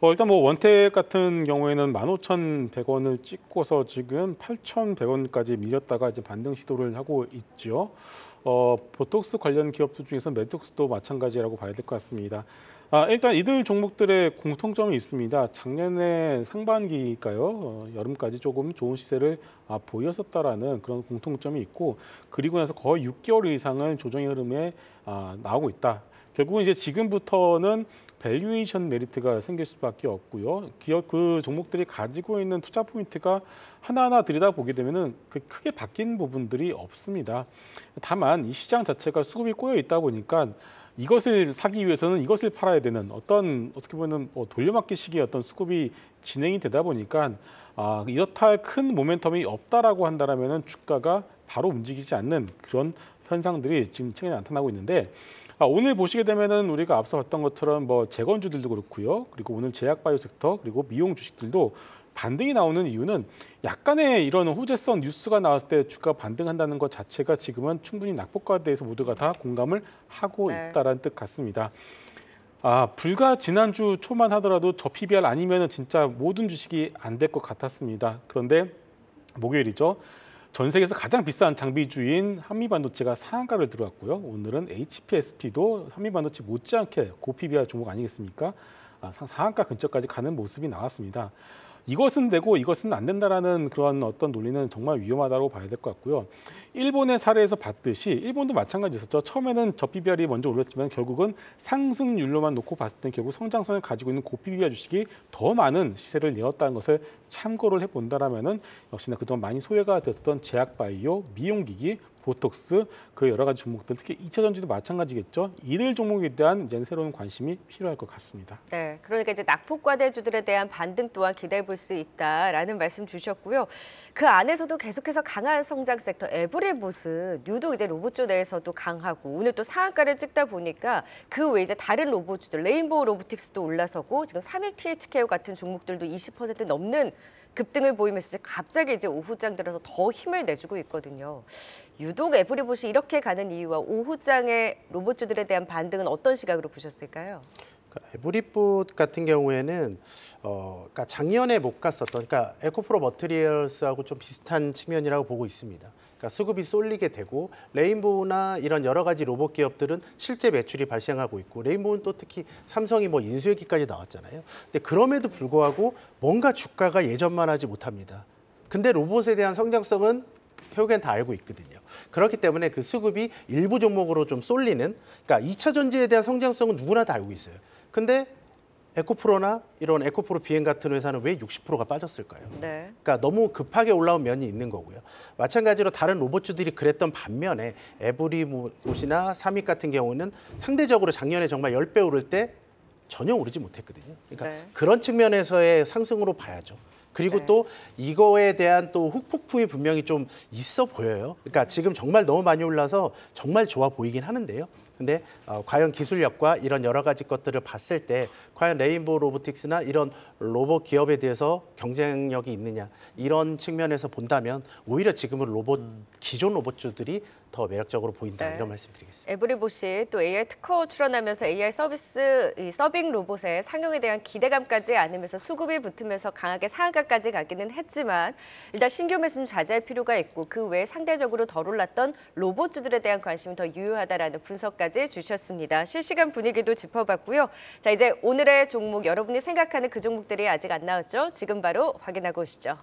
어, 일단 뭐 원택 같은 경우에는 15,100원을 찍고서 지금 8,100원까지 밀렸다가 이제 반등 시도를 하고 있죠. 어, 보톡스 관련 기업 들 중에서 메톡스도 마찬가지라고 봐야 될 것 같습니다. 아, 일단 이들 종목들의 공통점이 있습니다. 작년에 상반기니까요. 어, 여름까지 조금 좋은 시세를 아, 보였었다라는 그런 공통점이 있고 그리고 나서 거의 6개월 이상은 조정의 흐름에 아, 나오고 있다. 결국은 이제 지금부터는 밸류에이션 메리트가 생길 수밖에 없고요. 기업 그 종목들이 가지고 있는 투자 포인트가 하나하나 들여다보게 되면그 크게 바뀐 부분들이 없습니다. 다만 이 시장 자체가 수급이 꼬여 있다 보니까 이것을 사기 위해서는 이것을 팔아야 되는 어떤 어떻게 보면 뭐 돌려막기식의 어떤 수급이 진행이 되다 보니까 아, 이렇다 할 큰 모멘텀이 없다라고 한다라면은 주가가 바로 움직이지 않는 그런 현상들이 지금 최근에 나타나고 있는데 아, 오늘 보시게 되면은 우리가 앞서 봤던 것처럼 뭐 재건주들도 그렇고요. 그리고 오늘 제약바이오 섹터 그리고 미용 주식들도 반등이 나오는 이유는 약간의 이런 호재성 뉴스가 나왔을 때 주가 반등한다는 것 자체가 지금은 충분히 낙폭과에 대해서 모두가 다 공감을 하고 네. 있다는 뜻 같습니다. 아, 불과 지난주 초만 하더라도 저 PBR 아니면 진짜 모든 주식이 안 될 것 같았습니다. 그런데 목요일이죠. 전 세계에서 가장 비싼 장비주인 한미반도체가 상한가를 들어왔고요. 오늘은 HPSP도 한미반도체 못지않게 고 PBR 종목 아니겠습니까? 아, 상한가 근처까지 가는 모습이 나왔습니다. 이것은 되고 이것은 안 된다라는 그런 어떤 논리는 정말 위험하다고 봐야 될 것 같고요. 일본의 사례에서 봤듯이 일본도 마찬가지였었죠. 처음에는 저비별이 먼저 올랐지만 결국은 상승률로만 놓고 봤을 때 결국 성장성을 가지고 있는 고비별 피 주식이 더 많은 시세를 내었다는 것을 참고를 해본다라면은 역시나 그동안 많이 소외가 됐던 었 제약바이오, 미용기기, 보톡스 그 여러 가지 종목들 특히 2차 전지도 마찬가지겠죠. 이들 종목에 대한 이제 새로운 관심이 필요할 것 같습니다. 네, 그러니까 이제 낙폭과대주들에 대한 반등 또한 기대해 볼 수 있다라는 말씀 주셨고요. 그 안에서도 계속해서 강한 성장 섹터 에브의 모습 유독 이제 로봇주 내에서도 강하고 오늘 또 상한가를 찍다 보니까 그 외에 이제 다른 로봇주들 레인보우 로보틱스도 올라서고 지금 삼익 THK와 같은 종목들도 20% 넘는 급등을 보이면서 갑자기 이제 오후장 들어서 더 힘을 내주고 있거든요. 유독 에브리봇이 이렇게 가는 이유와 오후장의 로봇주들에 대한 반등은 어떤 시각으로 보셨을까요? 에브리봇 그러니까 같은 경우에는 어, 그러니까 작년에 못 갔었던, 그러니까 에코프로 머트리얼스하고 좀 비슷한 측면이라고 보고 있습니다. 그러니까 수급이 쏠리게 되고 레인보우나 이런 여러 가지 로봇 기업들은 실제 매출이 발생하고 있고 레인보우는 또 특히 삼성이 뭐인수위기까지 나왔잖아요. 근데 그럼에도 불구하고 뭔가 주가가 예전만 하지 못합니다. 근데 로봇에 대한 성장성은 결국엔 다 알고 있거든요. 그렇기 때문에 그 수급이 일부 종목으로 좀 쏠리는 그러니까 2차 전지에 대한 성장성은 누구나 다 알고 있어요. 근데 에코프로나 이런 에코프로 비행 같은 회사는 왜 60%가 빠졌을까요? 네. 그러니까 너무 급하게 올라온 면이 있는 거고요. 마찬가지로 다른 로봇주들이 그랬던 반면에 에브리못이나 삼익 같은 경우는 상대적으로 작년에 정말 열 배 오를 때 전혀 오르지 못했거든요. 그러니까 네. 그런 측면에서의 상승으로 봐야죠. 그리고 네. 또 이거에 대한 또후폭풍이 분명히 좀 있어 보여요. 그러니까 지금 정말 너무 많이 올라서 정말 좋아 보이긴 하는데요. 근데 어, 과연 기술력과 이런 여러 가지 것들을 봤을 때 과연 레인보우 로보틱스나 이런 로봇 기업에 대해서 경쟁력이 있느냐 이런 측면에서 본다면 오히려 지금은 로봇 음. 기존 로봇주들이 더 매력적으로 보인다 네. 이런 말씀드리겠습니다. 에브리보 씨또 AI 특허 출원하면서 AI 서비스 서빙 로봇의 상용에 대한 기대감까지 안으면서 수급이 붙으면서 강하게 상한가까지 가기는 했지만 일단 신규 매수는 자제할 필요가 있고 그외 상대적으로 덜 올랐던 로봇주들에 대한 관심이 더 유효하다라는 분석까지 주셨습니다. 실시간 분위기도 짚어봤고요. 자 이제 오늘의 종목 여러분이 생각하는 그 종목들이 아직 안 나왔죠? 지금 바로 확인하고 오시죠.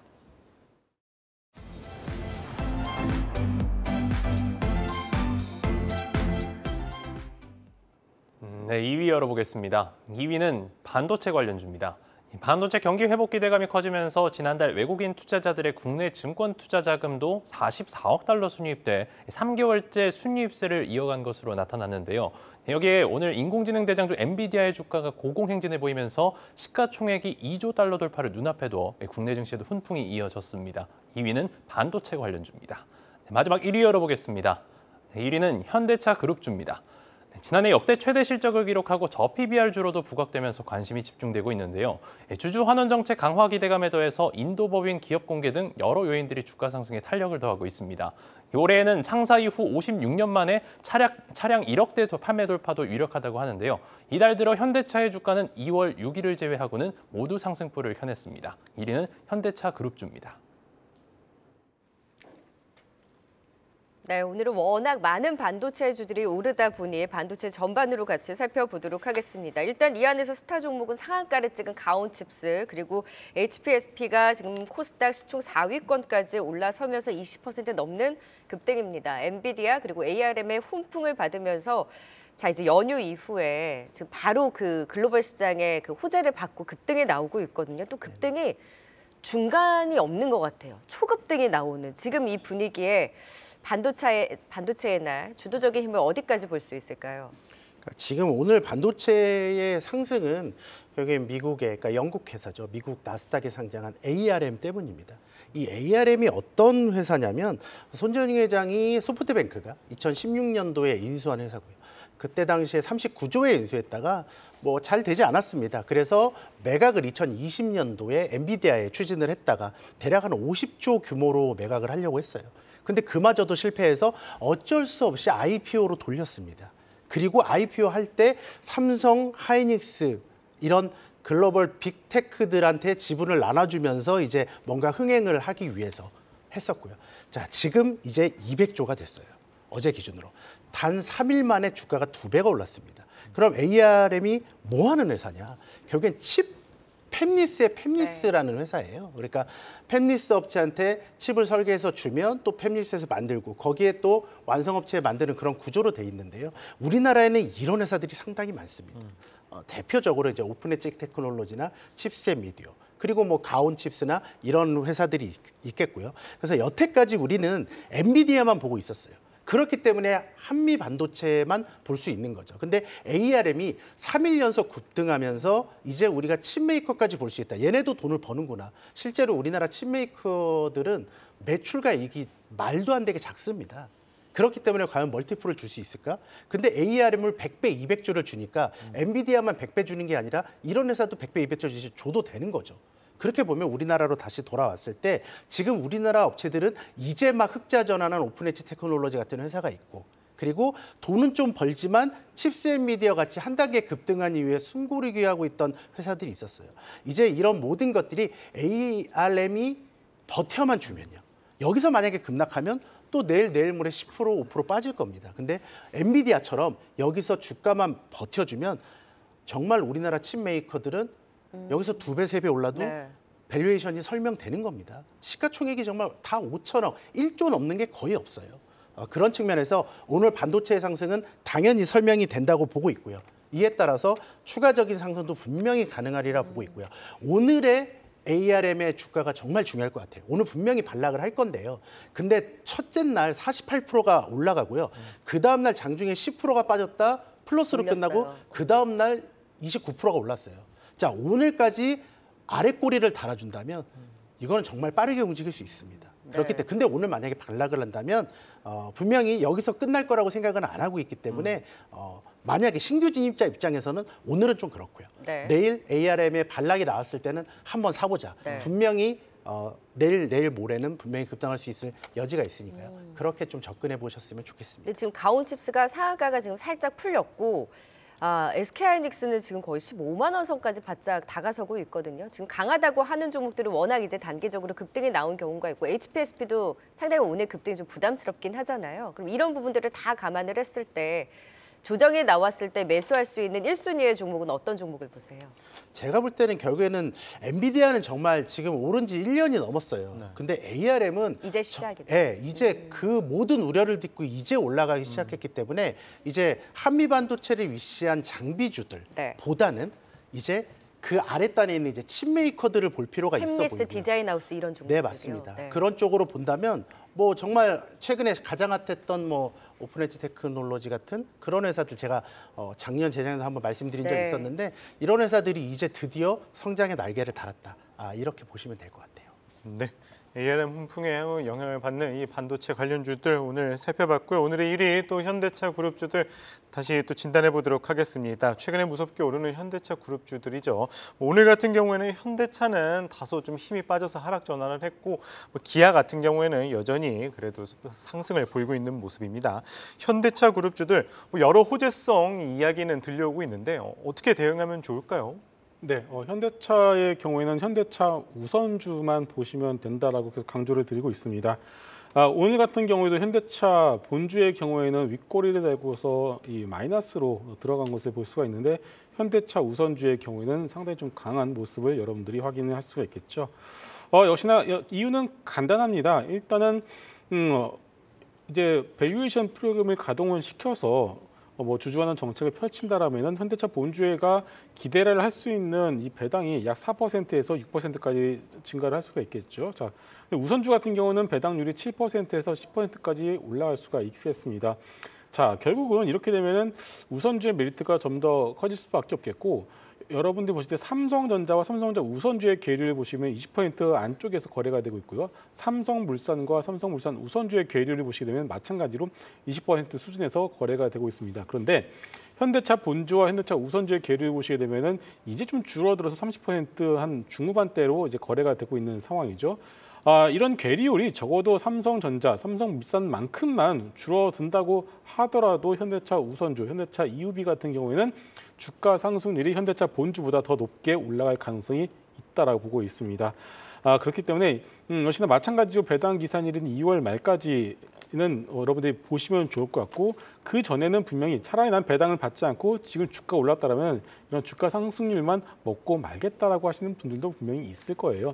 네, 2위 열어보겠습니다. 2위는 반도체 관련주입니다. 반도체 경기 회복 기대감이 커지면서 지난달 외국인 투자자들의 국내 증권 투자 자금도 44억 달러 순입돼 3개월째 순입세를 이어간 것으로 나타났는데요. 여기에 오늘 인공지능 대장주 엔비디아의 주가가 고공행진을 보이면서 시가총액이 2조 달러 돌파를 눈앞에 둬 국내 증시에도 훈풍이 이어졌습니다. 2위는 반도체 관련주입니다. 네, 마지막 1위 열어보겠습니다. 1위는 현대차 그룹주입니다. 네, 지난해 역대 최대 실적을 기록하고 저 PBR 주로도 부각되면서 관심이 집중되고 있는데요. 예, 주주 환원 정책 강화 기대감에 더해서 인도 법인 기업 공개 등 여러 요인들이 주가 상승에 탄력을 더하고 있습니다. 올해에는 창사 이후 56년 만에 차량, 차량 1억대 판매 돌파도 유력하다고 하는데요. 이달 들어 현대차의 주가는 2월 6일을 제외하고는 모두 상승부를 켜냈습니다. 1위는 현대차 그룹주입니다. 네, 오늘은 워낙 많은 반도체주들이 오르다 보니 반도체 전반으로 같이 살펴보도록 하겠습니다. 일단 이 안에서 스타 종목은 상한가를 찍은 가온칩스 그리고 HPSP가 지금 코스닥 시총 4위권까지 올라서면서 20% 넘는 급등입니다. 엔비디아 그리고 ARM의 훈풍을 받으면서 자 이제 연휴 이후에 지금 바로 그 글로벌 시장에 그 호재를 받고 급등이 나오고 있거든요. 또 급등이 중간이 없는 것 같아요. 초급등이 나오는 지금 이 분위기에 반도체의, 반도체의 날 주도적인 힘을 어디까지 볼 수 있을까요? 그러니까 지금 오늘 반도체의 상승은 결국엔 미국의 그러니까 영국 회사죠. 미국 나스닥에 상장한 ARM 때문입니다. 이 ARM이 어떤 회사냐면 손재영 회장이 소프트뱅크가 2016년도에 인수한 회사고요. 그때 당시에 39조에 인수했다가 뭐 잘 되지 않았습니다. 그래서 매각을 2020년도에 엔비디아에 추진을 했다가 대략 한 50조 규모로 매각을 하려고 했어요. 근데 그마저도 실패해서 어쩔 수 없이 IPO로 돌렸습니다. 그리고 IPO 할 때 삼성, 하이닉스 이런 글로벌 빅테크들한테 지분을 나눠주면서 이제 뭔가 흥행을 하기 위해서 했었고요. 자, 지금 이제 200조가 됐어요. 어제 기준으로. 단 3일 만에 주가가 두 배가 올랐습니다. 그럼 ARM이 뭐 하는 회사냐? 결국엔 칩 펩니스의펩니스라는 네. 회사예요. 그러니까 펩니스 업체한테 칩을 설계해서 주면 또펩니스에서 만들고 거기에 또 완성업체에 만드는 그런 구조로 돼 있는데요. 우리나라에는 이런 회사들이 상당히 많습니다. 음. 어, 대표적으로 이제 오픈엣지 테크놀로지나 칩스 앤 미디어 그리고 뭐 가온칩스나 이런 회사들이 있, 있겠고요. 그래서 여태까지 우리는 엔비디아만 보고 있었어요. 그렇기 때문에 한미 반도체만 볼 수 있는 거죠. 근데 ARM이 3일 연속 급등하면서 이제 우리가 칩메이커까지 볼 수 있다. 얘네도 돈을 버는구나. 실제로 우리나라 칩메이커들은 매출과 이익이 말도 안 되게 작습니다. 그렇기 때문에 과연 멀티플을 줄 수 있을까? 근데 ARM을 100배, 200조를 주니까 엔비디아만 100배 주는 게 아니라 이런 회사도 100배, 200조 줘도 되는 거죠. 그렇게 보면 우리나라로 다시 돌아왔을 때 지금 우리나라 업체들은 이제 막 흑자 전환한 오픈엣치 테크놀로지 같은 회사가 있고 그리고 돈은 좀 벌지만 칩스앤미디어 같이 한 단계 급등한 이후에 숨고르 기하고 있던 회사들이 있었어요. 이제 이런 모든 것들이 ARM이 버텨만 주면요. 여기서 만약에 급락하면 또 내일 내일 모레 10% 5% 빠질 겁니다. 근데 엔비디아처럼 여기서 주가만 버텨주면 정말 우리나라 칩 메이커들은 음. 여기서 두 배, 세 배 올라도 네. 밸류에이션이 설명되는 겁니다. 시가총액이 정말 다 5천억, 1조 넘는 게 거의 없어요. 어, 그런 측면에서 오늘 반도체의 상승은 당연히 설명이 된다고 보고 있고요. 이에 따라서 추가적인 상승도 분명히 가능하리라 보고 음. 있고요. 오늘의 ARM의 주가가 정말 중요할 것 같아요. 오늘 분명히 반락을 할 건데요. 근데 첫째 날 48%가 올라가고요. 음. 그 다음 날 장중에 10%가 빠졌다 플러스로 올렸어요. 끝나고 그 다음 날 29%가 올랐어요. 자, 오늘까지 아래 꼬리를 달아준다면 이거는 정말 빠르게 움직일 수 있습니다. 네. 그렇기 때문에 근데 오늘 만약에 반락을 한다면 어, 분명히 여기서 끝날 거라고 생각은 안 하고 있기 때문에 음. 어, 만약에 신규 진입자 입장에서는 오늘은 좀 그렇고요. 네. 내일 ARM의 반락이 나왔을 때는 한번 사보자. 네. 분명히 어, 내일 내일 모레는 분명히 급등할 수 있을 여지가 있으니까요. 음. 그렇게 좀 접근해 보셨으면 좋겠습니다. 지금 가온칩스가 사가가 지금 살짝 풀렸고 아, SK하이닉스는 지금 거의 15만 원 선까지 바짝 다가서고 있거든요. 지금 강하다고 하는 종목들은 워낙 이제 단계적으로 급등이 나온 경우가 있고 HPSP도 상당히 오늘 급등이 좀 부담스럽긴 하잖아요. 그럼 이런 부분들을 다 감안을 했을 때 조정에 나왔을 때 매수할 수 있는 1순위의 종목은 어떤 종목을 보세요? 제가 볼 때는 결국에는 엔비디아는 정말 지금 오른 지 1년이 넘었어요. 네. 근데 ARM은 이제 시작이다. 예, 이제 음. 그 모든 우려를 딛고 이제 올라가기 음. 시작했기 음. 때문에 이제 한미 반도체를 위시한 장비주들 네. 보다는 이제 그 아랫단에 있는 이제 칩메이커들을 볼 필요가 있어 보이고요. 디자인 하우스 이런 종목. 네, 맞습니다. 네. 그런 쪽으로 본다면 뭐 정말 최근에 가장 핫했던 뭐 오픈엣지 테크놀로지 같은 그런 회사들 제가 어, 작년 재작년에 한번 말씀드린 네. 적이 있었는데 이런 회사들이 이제 드디어 성장의 날개를 달았다. 아, 이렇게 보시면 될 것 같아요. 네. ARM 훈풍의 영향을 받는 이 반도체 관련주들 오늘 살펴봤고요. 오늘의 1위 또 현대차 그룹주들 다시 또 진단해 보도록 하겠습니다. 최근에 무섭게 오르는 현대차 그룹주들이죠. 오늘 같은 경우에는 현대차는 다소 좀 힘이 빠져서 하락 전환을 했고 뭐 기아 같은 경우에는 여전히 그래도 상승을 보이고 있는 모습입니다. 현대차 그룹주들 뭐 여러 호재성 이야기는 들려오고 있는데 어, 어떻게 대응하면 좋을까요? 네, 어, 현대차의 경우에는 현대차 우선주만 보시면 된다라고 계속 강조를 드리고 있습니다. 아, 오늘 같은 경우에도 현대차 본주의 경우에는 윗꼬리를 내고서 이 마이너스로 들어간 것을 볼 수가 있는데 현대차 우선주의 경우에는 상당히 좀 강한 모습을 여러분들이 확인할 수가 있겠죠. 어, 역시나 이유는 간단합니다. 일단은 음, 어, 이제 밸류에이션 프로그램을 가동을 시켜서 어, 뭐 주주관한 정책을 펼친다라면은 현대차 본주회가 기대를 할 수 있는 이 배당이 약 4%에서 6%까지 증가를 할 수가 있겠죠. 자, 우선주 같은 경우는 배당률이 7%에서 10%까지 올라갈 수가 있겠습니다. 자, 결국은 이렇게 되면은 우선주의 메리트가 좀 더 커질 수밖에 없겠고 여러분들이 보실 때 삼성전자와 삼성전자 우선주의 괴리를 보시면 20% 안쪽에서 거래가 되고 있고요. 삼성물산과 삼성물산 우선주의 괴리를 보시게 되면 마찬가지로 20% 수준에서 거래가 되고 있습니다. 그런데 현대차 본주와 현대차 우선주의 괴리를 보시게 되면은 이제 좀 줄어들어서 30%한 중후반대로 이제 거래가 되고 있는 상황이죠. 아, 이런 괴리율이 적어도 삼성전자, 삼성물산만큼만 줄어든다고 하더라도 현대차 우선주, 현대차 이유비 같은 경우에는 주가 상승률이 현대차 본주보다 더 높게 올라갈 가능성이 있다라고 보고 있습니다. 아, 그렇기 때문에 음, 역시나 마찬가지로 배당 기산일은 2월 말까지 는 어, 여러분들이 보시면 좋을 것 같고 그 전에는 분명히 차라리 난 배당을 받지 않고 지금 주가 올랐다라면 이런 주가 상승률만 먹고 말겠다라고 하시는 분들도 분명히 있을 거예요.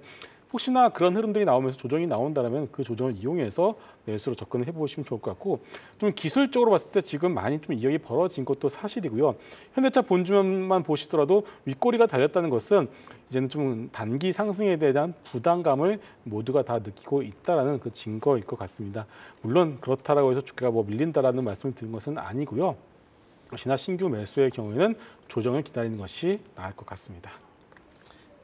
혹시나 그런 흐름들이 나오면서 조정이 나온다면 그 조정을 이용해서 매수로 접근 해보시면 좋을 것 같고 좀 기술적으로 봤을 때 지금 많이 좀 이격이 벌어진 것도 사실이고요. 현대차 본주만 보시더라도 윗꼬리가 달렸다는 것은 이제는 좀 단기 상승에 대한 부담감을 모두가 다 느끼고 있다라는 그 증거일 것 같습니다. 물론 그렇다라고 해서 주가가 뭐 밀린다라는 말씀을 드린 것은 아니고요. 역시나 신규 매수의 경우에는 조정을 기다리는 것이 나을 것 같습니다.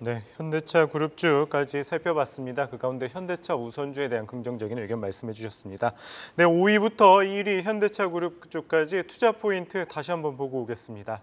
네, 현대차 그룹주까지 살펴봤습니다. 그 가운데 현대차 우선주에 대한 긍정적인 의견 말씀해 주셨습니다. 네, 5위부터 1위 현대차 그룹주까지 투자 포인트 다시 한번 보고 오겠습니다.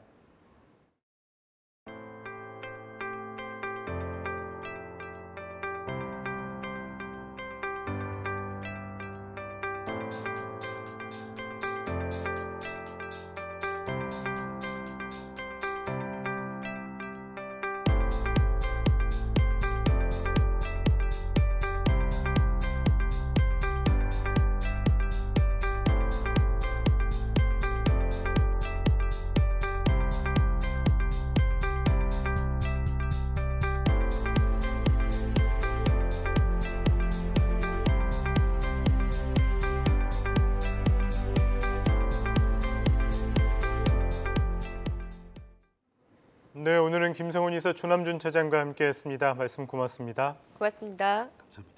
조남준 차장과 함께했습니다. 말씀 고맙습니다. 고맙습니다. 감사합니다.